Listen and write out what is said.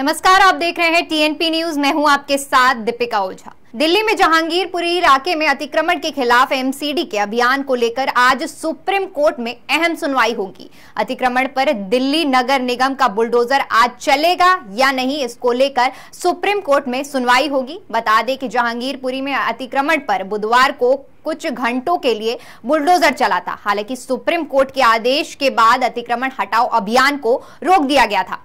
नमस्कार आप देख रहे हैं टीएनपी न्यूज मैं हूं आपके साथ दीपिका ओझा दिल्ली में जहांगीरपुरी इलाके में अतिक्रमण के खिलाफ एमसीडी के अभियान को लेकर आज सुप्रीम कोर्ट में अहम सुनवाई होगी अतिक्रमण पर दिल्ली नगर निगम का बुलडोजर आज चलेगा या नहीं इसको लेकर सुप्रीम कोर्ट में सुनवाई होगी बता दें कि जहांगीरपुरी में अतिक्रमण पर बुधवार को कुछ घंटों के लिए बुलडोजर चला था हालांकि सुप्रीम कोर्ट के आदेश के बाद अतिक्रमण हटाओ अभियान को रोक दिया गया था